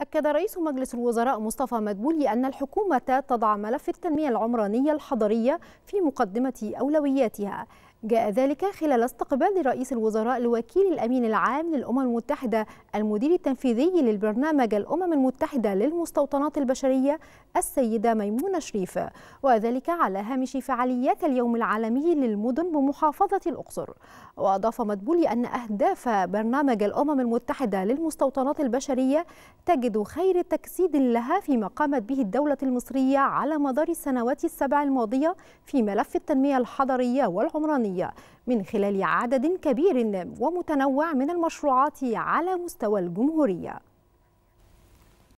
أكد رئيس مجلس الوزراء مصطفى مدبولي أن الحكومة تضع ملف التنمية العمرانية الحضرية في مقدمة أولوياتها جاء ذلك خلال استقبال رئيس الوزراء لوكيل الأمين العام للأمم المتحدة المدير التنفيذي للبرنامج الأمم المتحدة للمستوطنات البشرية السيدة ميمونة شريف وذلك على هامش فعاليات اليوم العالمي للمدن بمحافظة الأقصر وأضاف مدبولي أن أهداف برنامج الأمم المتحدة للمستوطنات البشرية تجد خير تجسيد لها فيما قامت به الدولة المصرية على مدار السنوات السبع الماضية في ملف التنمية الحضرية والعمرانية الصناعية من خلال عدد كبير ومتنوع من المشروعات على مستوى الجمهورية